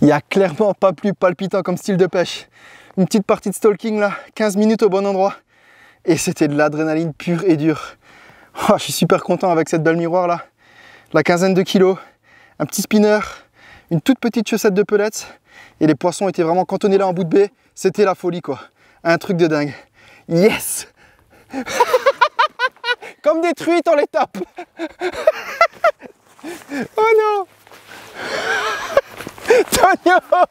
Il n'y a clairement pas plus palpitant comme style de pêche. Une petite partie de stalking là, 15 minutes au bon endroit. Et c'était de l'adrénaline pure et dure. Oh, je suis super content avec cette belle miroir là. La quinzaine de kilos, un petit spinner, une toute petite chaussette de pellets Et les poissons étaient vraiment cantonnés là en bout de baie. C'était la folie quoi. Un truc de dingue. Yes Comme des truites, on les tape Antonio.